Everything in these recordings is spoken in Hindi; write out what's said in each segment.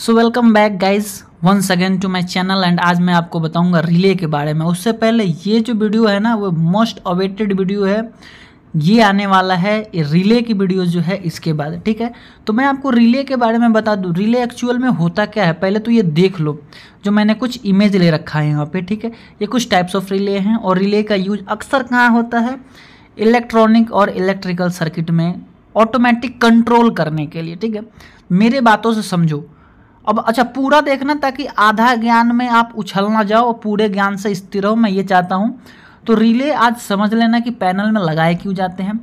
so welcome back guys one second to my channel and आज मैं आपको बताऊंगा रिले के बारे में उससे पहले ये जो वीडियो है ना वो मोस्ट अवेटेड वीडियो है ये आने वाला है रिले की वीडियो जो है इसके बाद ठीक है तो मैं आपको रिले के बारे में बता दूँ रिले एक्चुअल में होता क्या है पहले तो ये देख लो जो मैंने कुछ इमेज ले रखा है यहाँ पे ठीक है ये कुछ टाइप्स ऑफ रिले हैं और रिले का यूज अक्सर कहाँ होता है इलेक्ट्रॉनिक और इलेक्ट्रिकल सर्किट में ऑटोमेटिक कंट्रोल करने के लिए ठीक है मेरे बातों से समझो अब अच्छा पूरा देखना ताकि आधा ज्ञान में आप उछल ना जाओ और पूरे ज्ञान से स्थिर हो मैं ये चाहता हूँ तो रिले आज समझ लेना कि पैनल में लगाए क्यों जाते हैं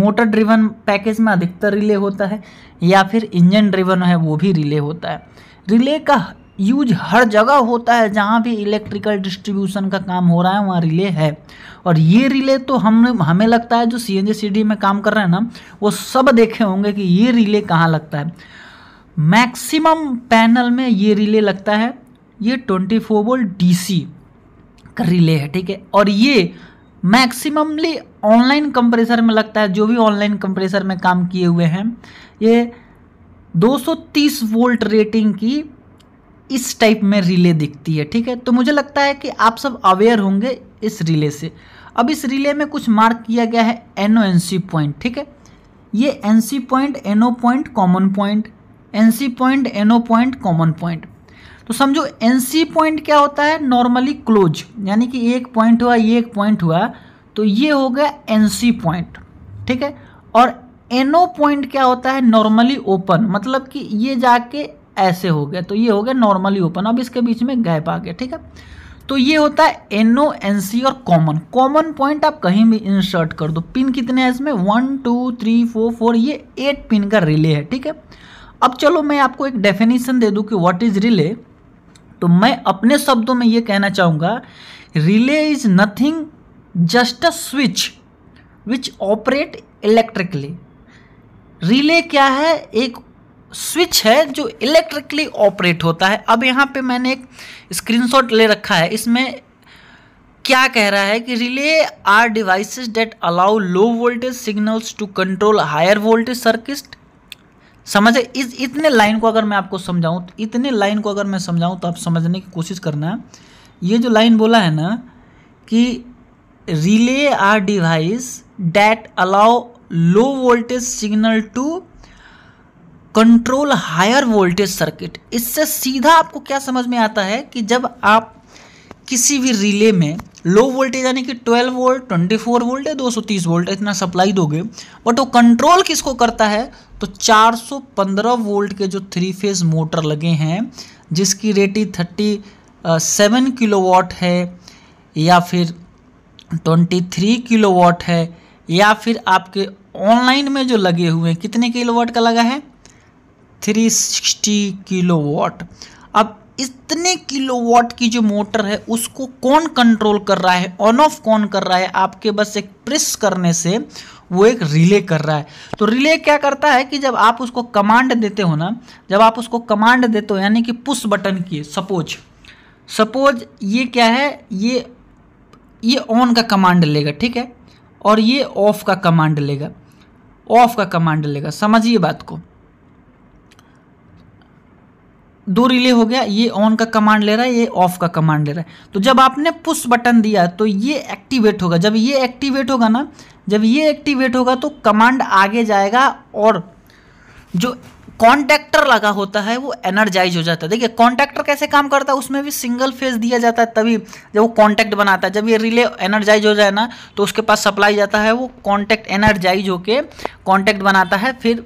मोटर ड्रिवन पैकेज में अधिकतर रिले होता है या फिर इंजन ड्रिवन है वो भी रिले होता है रिले का यूज हर जगह होता है जहाँ भी इलेक्ट्रिकल डिस्ट्रीब्यूशन का काम हो रहा है वहाँ रिले है और ये रिले तो हम हमें लगता है जो C N G C D में काम कर रहे हैं ना वो सब देखे होंगे कि ये रिले कहाँ लगता है मैक्सिमम पैनल में ये रिले लगता है ये ट्वेंटी फोर वोल्ट सी का रिले है ठीक है और ये मैक्सिममली ऑनलाइन कंप्रेसर में लगता है जो भी ऑनलाइन कंप्रेसर में काम किए हुए हैं ये 230 वोल्ट रेटिंग की इस टाइप में रिले दिखती है ठीक है तो मुझे लगता है कि आप सब अवेयर होंगे इस रिले से अब इस रिले में कुछ मार्क किया गया है एनओ एन सी पॉइंट ठीक है ये N C point N O point common point N C point N O point common point तो समझो एन सी पॉइंट क्या होता है नॉर्मली क्लोज यानी कि एक पॉइंट हुआ ये एक पॉइंट हुआ तो ये हो गया एन सी पॉइंट ठीक है और एनओ पॉइंट क्या होता है नॉर्मली ओपन मतलब कि ये जाके ऐसे हो गया तो ये हो गया नॉर्मली ओपन अब इसके बीच में गैप आ गया ठीक है तो ये होता है एनओ एन सी और कॉमन कॉमन पॉइंट आप कहीं भी इंसर्ट कर दो पिन कितने हैं इसमें one two three four four ये एट पिन का रिले है ठीक है अब चलो मैं आपको एक डेफिनेशन दे दूं कि व्हाट इज़ रिले तो मैं अपने शब्दों में ये कहना चाहूँगा relay is nothing just a switch which operate electrically relay क्या है एक स्विच है जो इलेक्ट्रिकली ऑपरेट होता है अब यहाँ पे मैंने एक स्क्रीनशॉट ले रखा है इसमें क्या कह रहा है कि relay are devices that allow low voltage signals to control higher voltage circuit समझ इस इतने लाइन को अगर मैं आपको समझाऊं तो इतने लाइन को अगर मैं समझाऊं तो आप समझने की कोशिश करना ये जो लाइन बोला है ना कि relay are device that allow low voltage signal to control higher voltage circuit इससे सीधा आपको क्या समझ में आता है कि जब आप किसी भी रिले में लो वोल्टेज यानी कि 12 वोल्ट 24 वोल्ट या 230 वोल्ट इतना सप्लाई दोगे बट वो कंट्रोल किसको करता है तो 415 वोल्ट के जो थ्री फेज मोटर लगे हैं जिसकी रेटिंग 37 किलोवाट है या फिर 23 किलोवाट है या फिर आपके ऑनलाइन में जो लगे हुए हैं कितने किलोवाट का लगा है 360 किलोवाट अब इतने किलोवाट की जो मोटर है उसको कौन कंट्रोल कर रहा है ऑन ऑफ कौन कर रहा है आपके बस एक प्रेस करने से वो एक रिले कर रहा है तो रिले क्या करता है कि जब आप उसको कमांड देते हो ना जब आप उसको कमांड देते हो यानी कि पुश बटन की सपोज सपोज ये क्या है ये ये ऑन का कमांड लेगा ठीक है और ये ऑफ का कमांड लेगा ऑफ का कमांड लेगा समझिए बात को दो रिले हो गया ये ऑन का कमांड ले रहा है ये ऑफ का कमांड ले रहा है तो जब आपने पुश बटन दिया तो ये एक्टिवेट होगा जब ये एक्टिवेट होगा ना जब ये एक्टिवेट होगा तो कमांड आगे जाएगा और जो कॉन्टैक्टर लगा होता है वो एनर्जाइज हो जाता है देखिए कॉन्टैक्टर कैसे काम करता है उसमें भी सिंगल फेज दिया जाता है तभी जब वो कॉन्टैक्ट बनाता है जब ये रिले एनर्जाइज हो जाए ना तो उसके पास सप्लाई जाता है वो कॉन्टैक्ट एनर्जाइज होके कॉन्टैक्ट बनाता है फिर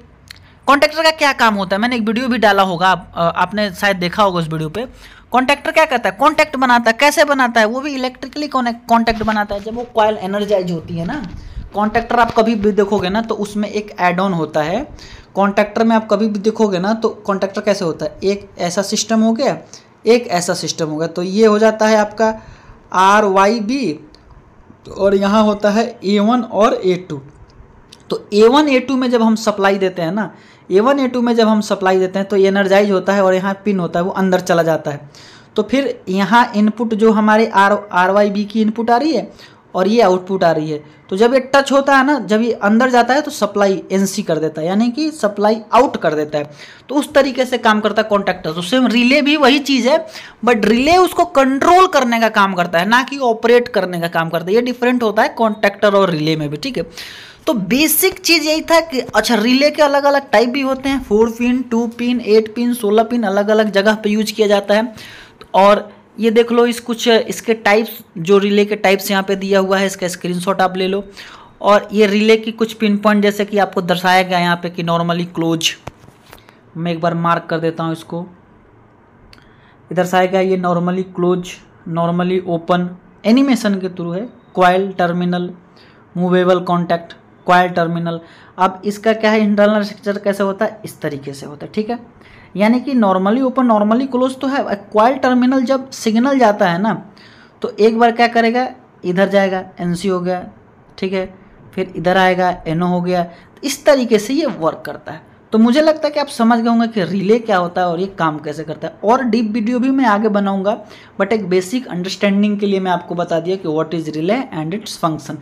कॉन्ट्रैक्टर का क्या काम होता है मैंने एक वीडियो भी डाला होगा आप, आपने शायद देखा होगा उस वीडियो पे कॉन्ट्रैक्टर क्या करता है कॉन्टैक्ट बनाता है कैसे बनाता है वो भी इलेक्ट्रिकली कॉन्टैक्ट बनाता है जब वो कॉयल एनर्जाइज होती है ना कॉन्ट्रैक्टर आप कभी भी देखोगे ना तो उसमें एक एड ऑन होता है कॉन्ट्रैक्टर में आप कभी भी देखोगे ना तो कॉन्ट्रेक्टर कैसे होता है एक ऐसा सिस्टम हो गया एक ऐसा सिस्टम हो गया तो ये हो जाता है आपका आर वाई बी और यहाँ होता है ए वन और ए टू तो ए वन ए टू में जब हम सप्लाई देते हैं ना ए वन ए टू में जब हम सप्लाई देते हैं तो एनर्जाइज होता है और यहाँ पिन होता है वो अंदर चला जाता है तो फिर यहाँ इनपुट जो हमारे आर आर वाई बी की इनपुट आ रही है और ये आउटपुट आ रही है तो जब ये टच होता है ना जब ये अंदर जाता है तो सप्लाई एन कर देता है यानी कि सप्लाई आउट कर देता है तो उस तरीके से काम करता है कॉन्टैक्टर तो सेम रिले भी वही चीज़ है बट रिले उसको कंट्रोल करने का काम करता है ना कि ऑपरेट करने का काम करता है ये डिफरेंट होता है कॉन्टैक्टर और रिले में भी ठीक है तो बेसिक चीज़ यही था कि अच्छा रिले के अलग अलग टाइप भी होते हैं four pin two pin eight pin सोलह पिन अलग अलग जगह पे यूज किया जाता है और ये देख लो इस कुछ इसके टाइप्स जो रिले के टाइप्स यहाँ पे दिया हुआ है इसका स्क्रीनशॉट आप ले लो और ये रिले की कुछ पिन पॉइंट जैसे कि आपको दर्शाया गया यहाँ पे कि नॉर्मली क्लोज मैं एक बार मार्क कर देता हूँ इसको इधर से आएगा ये normally close normally open animation के थ्रू है coil terminal movable contact coil terminal अब इसका क्या है इंटरनल स्ट्रक्चर कैसे होता है इस तरीके से होता है ठीक है यानी कि नॉर्मली ओपन नॉर्मली क्लोज तो है क्वाइल टर्मिनल जब सिग्नल जाता है ना तो एक बार क्या करेगा इधर जाएगा एन हो गया ठीक है फिर इधर आएगा एन हो गया तो इस तरीके से ये वर्क करता है तो मुझे लगता है कि आप समझ गए होंगे कि रिले क्या होता है और ये काम कैसे करता है और डीप वीडियो भी मैं आगे बनाऊंगा बट एक बेसिक अंडरस्टैंडिंग के लिए मैं आपको बता दिया कि what is relay and its function